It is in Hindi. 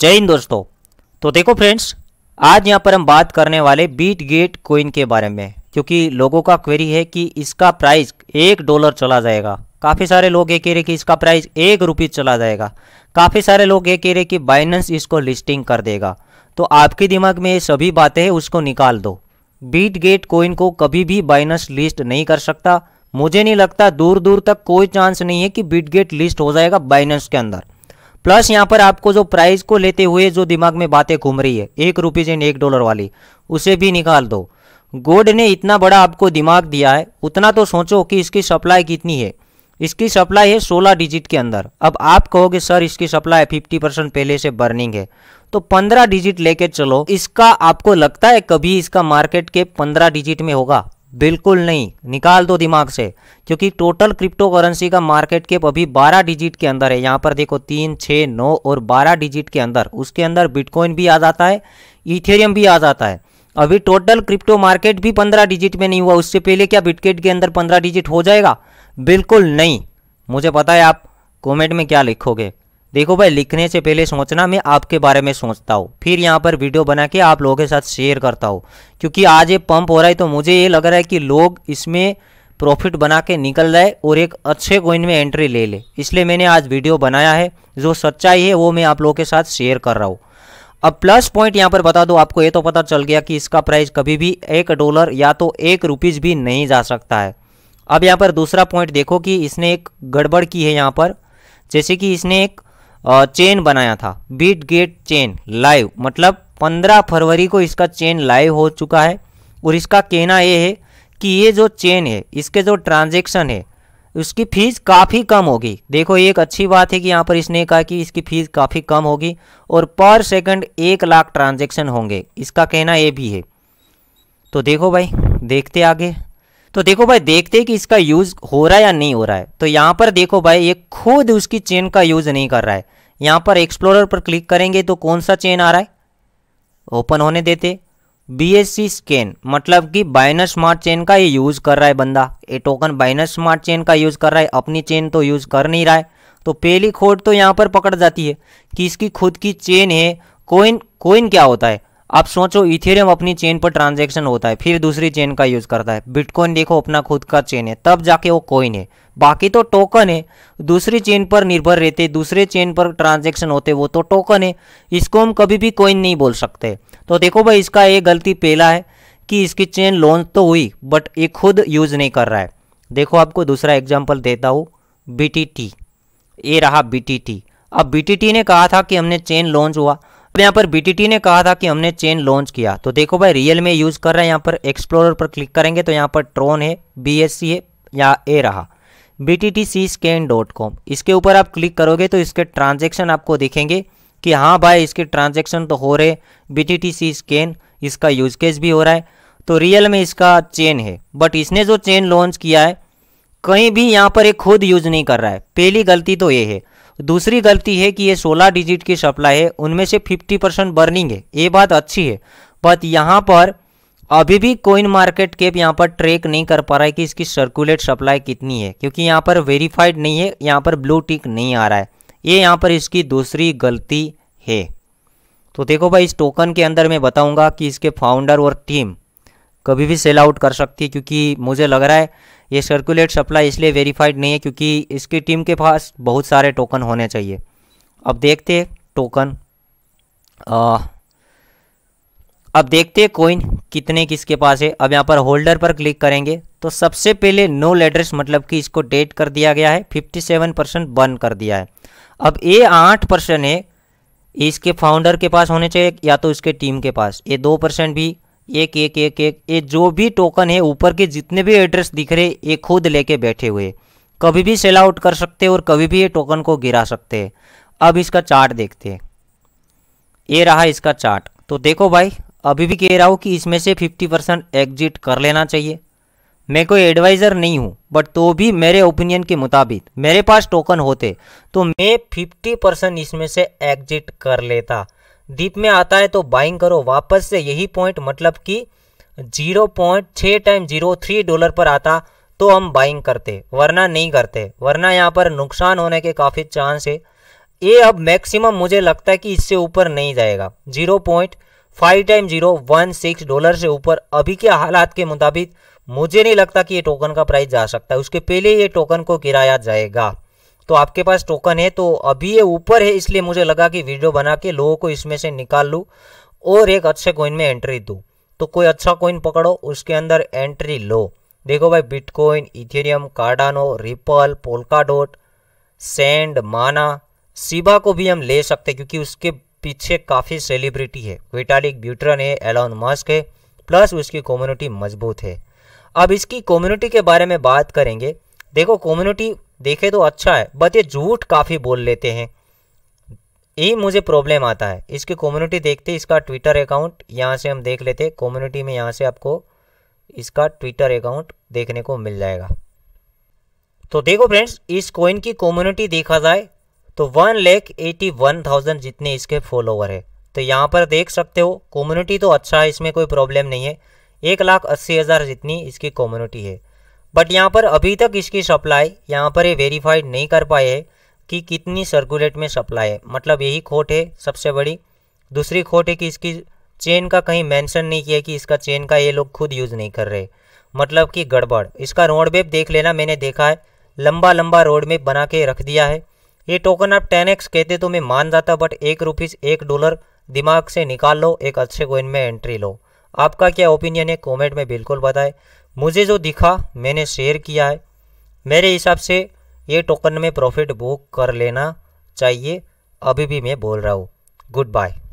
जय हिंद दोस्तों तो देखो फ्रेंड्स आज यहाँ पर हम बात करने वाले बीट गेट कोइन के बारे में क्योंकि लोगों का क्वेरी है कि इसका प्राइस एक डॉलर चला जाएगा काफ़ी सारे लोग ये कह रहे कि इसका प्राइस एक रुपीज़ चला जाएगा काफ़ी सारे लोग ये कह रहे कि बाइनेंस इसको लिस्टिंग कर देगा तो आपके दिमाग में ये सभी बातें हैं उसको निकाल दो बीट गेट कोइन को कभी भी बाइनेंस लिस्ट नहीं कर सकता मुझे नहीं लगता दूर दूर तक कोई चांस नहीं है कि बीट गेट लिस्ट हो जाएगा बाइनेंस के अंदर प्लस यहाँ पर आपको जो प्राइस को लेते हुए जो दिमाग में बातें घूम रही है एक रुपीज़ एंड एक डॉलर वाली उसे भी निकाल दो गोड ने इतना बड़ा आपको दिमाग दिया है उतना तो सोचो कि इसकी सप्लाई कितनी है इसकी सप्लाई है सोलह डिजिट के अंदर अब आप कहोगे सर इसकी सप्लाई फिफ्टी परसेंट पहले से बर्निंग है तो पंद्रह डिजिट लेके चलो इसका आपको लगता है कभी इसका मार्केट के पंद्रह डिजिट में होगा बिल्कुल नहीं निकाल दो दिमाग से क्योंकि टोटल क्रिप्टो करेंसी का मार्केट कैप अभी 12 डिजिट के अंदर है यहाँ पर देखो तीन छः नौ और 12 डिजिट के अंदर उसके अंदर बिटकॉइन भी आ जाता है इथेरियम भी आ जाता है अभी टोटल क्रिप्टो मार्केट भी 15 डिजिट में नहीं हुआ उससे पहले क्या बिटकेट के अंदर पंद्रह डिजिट हो जाएगा बिल्कुल नहीं मुझे पता है आप कॉमेंट में क्या लिखोगे देखो भाई लिखने से पहले सोचना मैं आपके बारे में सोचता हूँ फिर यहाँ पर वीडियो बना के आप लोगों के साथ शेयर करता हूँ क्योंकि आज ये पंप हो रहा है तो मुझे ये लग रहा है कि लोग इसमें प्रॉफिट बना के निकल जाए और एक अच्छे कोइन में एंट्री ले ले इसलिए मैंने आज वीडियो बनाया है जो सच्चाई है वो मैं आप लोगों के साथ शेयर कर रहा हूँ अब प्लस पॉइंट यहाँ पर बता दो आपको ये तो पता चल गया कि इसका प्राइस कभी भी एक डॉलर या तो एक रुपीज़ भी नहीं जा सकता है अब यहाँ पर दूसरा पॉइंट देखो कि इसने एक गड़बड़ की है यहाँ पर जैसे कि इसने एक चेन बनाया था बीट गेट चेन लाइव मतलब 15 फरवरी को इसका चेन लाइव हो चुका है और इसका कहना ये है कि ये जो चेन है इसके जो ट्रांजेक्शन है उसकी फ़ीस काफ़ी कम होगी देखो एक अच्छी बात है कि यहाँ पर इसने कहा कि इसकी फ़ीस काफ़ी कम होगी और पर सेकंड एक लाख ट्रांजेक्शन होंगे इसका कहना ये भी है तो देखो भाई देखते आगे तो देखो भाई देखते कि इसका यूज़ हो रहा है या नहीं हो रहा है तो यहाँ पर देखो भाई ये खुद उसकी चेन का यूज़ नहीं कर रहा है यहाँ पर एक्सप्लोरर पर क्लिक करेंगे तो कौन सा चेन आ रहा है ओपन होने देते बी एस सी स्कैन मतलब कि बाइनस स्मार्ट चेन का ये यूज़ कर रहा है बंदा ये टोकन बाइनस स्मार्ट चेन का यूज़ कर रहा है अपनी चेन तो यूज़ कर नहीं रहा है तो पहली खोट तो यहाँ पर पकड़ जाती है कि इसकी खुद की चेन है कोइन कोइन क्या होता है आप सोचो इथेरियम अपनी चेन पर ट्रांजेक्शन होता है फिर दूसरी चेन का यूज़ करता है बिटकॉइन देखो अपना खुद का चेन है तब जाके वो कोइन है बाकी तो टोकन है दूसरी चेन पर निर्भर रहते दूसरे चेन पर ट्रांजेक्शन होते वो तो टोकन है इसको हम कभी भी कोइन नहीं बोल सकते तो देखो भाई इसका ये गलती पहला है कि इसकी चेन लॉन्च तो हुई बट ये खुद यूज़ नहीं कर रहा है देखो आपको दूसरा एग्जाम्पल देता हूँ बी ये रहा बी अब बी ने कहा था कि हमने चेन लॉन्च हुआ अब यहाँ पर बी ने कहा था कि हमने चेन लॉन्च किया तो देखो भाई रियल में यूज़ कर रहा है यहाँ पर एक्सप्लोरर पर क्लिक करेंगे तो यहाँ पर ट्रोन है बी है या ए रहा B T T C scan dot com इसके ऊपर आप क्लिक करोगे तो इसके ट्रांजेक्शन आपको दिखेंगे कि हाँ भाई इसके ट्रांजेक्शन तो हो रहे B T T C scan इसका यूज केस भी हो रहा है तो रियल में इसका चेन है बट इसने जो चेन लॉन्च किया है कहीं भी यहाँ पर ये खुद यूज नहीं कर रहा है पहली गलती तो ये है दूसरी गलती है कि ये 16 डिजिट की सप्लाई है उनमें से 50 परसेंट बर्निंग है ये बात अच्छी है बट यहाँ पर अभी भी कोइन मार्केट कैप यहाँ पर ट्रेक नहीं कर पा रहा है कि इसकी सर्कुलेट सप्लाई कितनी है क्योंकि यहाँ पर वेरीफाइड नहीं है यहाँ पर ब्लू टिक नहीं आ रहा है ये यहाँ पर इसकी दूसरी गलती है तो देखो भाई इस टोकन के अंदर मैं बताऊँगा कि इसके फाउंडर और टीम कभी भी सेल आउट कर सकती है क्योंकि मुझे लग रहा है ये सर्कुलेट सप्लाई इसलिए वेरीफाइड नहीं है क्योंकि इसकी टीम के पास बहुत सारे टोकन होने चाहिए अब देखते टोकन आ, अब देखते कोइन कितने किसके पास है अब यहाँ पर होल्डर पर क्लिक करेंगे तो सबसे पहले नो एड्रेस मतलब कि इसको डेट कर दिया गया है 57 परसेंट बंद कर दिया है अब ये आठ परसेंट है इसके फाउंडर के पास होने चाहिए या तो इसके टीम के पास ये दो परसेंट भी एक एक एक एक ये जो भी टोकन है ऊपर के जितने भी एड्रेस दिख रहे ये खुद लेके बैठे हुए कभी भी सेल आउट कर सकते और कभी भी ये टोकन को गिरा सकते अब इसका चार्ट देखते हैं ये रहा इसका चार्ट तो देखो भाई अभी भी कह रहा हूँ कि इसमें से फिफ्टी परसेंट एग्जिट कर लेना चाहिए मैं कोई एडवाइज़र नहीं हूँ बट तो भी मेरे ओपिनियन के मुताबिक मेरे पास टोकन होते तो मैं फिफ्टी परसेंट इसमें से एग्जिट कर लेता दीप में आता है तो बाइंग करो वापस से यही पॉइंट मतलब कि जीरो पॉइंट छः टाइम जीरो थ्री डॉलर पर आता तो हम बाइंग करते वरना नहीं करते वरना यहाँ पर नुकसान होने के काफ़ी चांस है ये अब मैक्सिमम मुझे लगता है कि इससे ऊपर नहीं जाएगा zero point five time zero one six dollar से ऊपर अभी के हालात के मुताबिक मुझे नहीं लगता कि ये टोकन का प्राइस जा सकता है उसके पहले ये टोकन को गिराया जाएगा तो आपके पास टोकन है तो अभी ये ऊपर है इसलिए मुझे लगा कि वीडियो बना के लोगों को इसमें से निकाल लूँ और एक अच्छे कोइन में एंट्री दूँ तो कोई अच्छा कोइन पकड़ो उसके अंदर एंट्री लो देखो भाई Bitcoin Ethereum Cardano Ripple Polkadot Sand Mana Shiba को भी हम ले सकते क्योंकि उसके पीछे काफ़ी सेलिब्रिटी है विटालिक ब्यूटरन है एलॉन मस्क है प्लस उसकी कम्युनिटी मजबूत है अब इसकी कम्युनिटी के बारे में बात करेंगे देखो कम्युनिटी देखे तो अच्छा है बट ये झूठ काफ़ी बोल लेते हैं यही मुझे प्रॉब्लम आता है इसकी कम्युनिटी देखते इसका ट्विटर अकाउंट यहाँ से हम देख लेते कम्युनिटी में यहाँ से आपको इसका ट्विटर अकाउंट देखने को मिल जाएगा तो देखो फ्रेंड्स इस कॉइन की कम्युनिटी देखा जाए तो वन लेख एटी वन थाउजेंड जितने इसके फॉलोवर है तो यहाँ पर देख सकते हो कम्युनिटी तो अच्छा है इसमें कोई प्रॉब्लम नहीं है एक लाख अस्सी हज़ार जितनी इसकी कम्युनिटी है बट यहाँ पर अभी तक इसकी सप्लाई यहाँ पर ये वेरीफाइड नहीं कर पाए है कि कितनी सर्कुलेट में सप्लाई है मतलब यही खोट है सबसे बड़ी दूसरी खोट है कि इसकी चेन का कहीं मैंशन नहीं किया कि इसका चेन का ये लोग खुद यूज़ नहीं कर रहे मतलब कि गड़बड़ इसका रोड मैप देख लेना मैंने देखा है लंबा लंबा रोड मैप बना के रख दिया है ये टोकन आप टेन एक्स कहते तो मैं मान जाता बट एक रुपीज़ एक डॉलर दिमाग से निकाल लो एक अच्छे कोइन में एंट्री लो आपका क्या ओपिनियन है कमेंट में बिल्कुल बताएं मुझे जो दिखा मैंने शेयर किया है मेरे हिसाब से ये टोकन में प्रॉफिट बुक कर लेना चाहिए अभी भी मैं बोल रहा हूँ गुड बाय